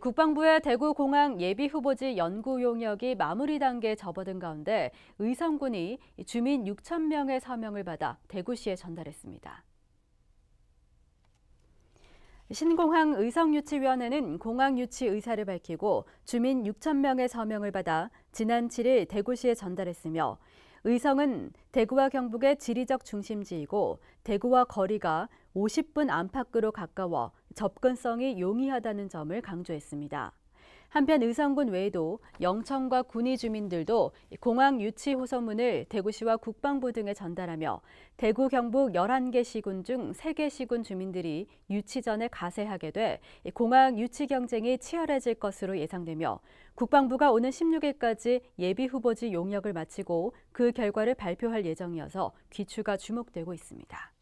국방부의 대구공항 예비후보지 연구 용역이 마무리 단계에 접어든 가운데 의성군이 주민 6천 명의 서명을 받아 대구시에 전달했습니다. 신공항 의성유치위원회는 공항 유치 의사를 밝히고 주민 6천 명의 서명을 받아 지난 7일 대구시에 전달했으며 의성은 대구와 경북의 지리적 중심지이고 대구와 거리가 50분 안팎으로 가까워 접근성이 용이하다는 점을 강조했습니다. 한편 의성군 외에도 영천과 군위 주민들도 공항 유치 호소문을 대구시와 국방부 등에 전달하며 대구 경북 11개 시군 중 3개 시군 주민들이 유치 전에 가세하게 돼 공항 유치 경쟁이 치열해질 것으로 예상되며 국방부가 오는 16일까지 예비 후보지 용역을 마치고 그 결과를 발표할 예정이어서 귀추가 주목되고 있습니다.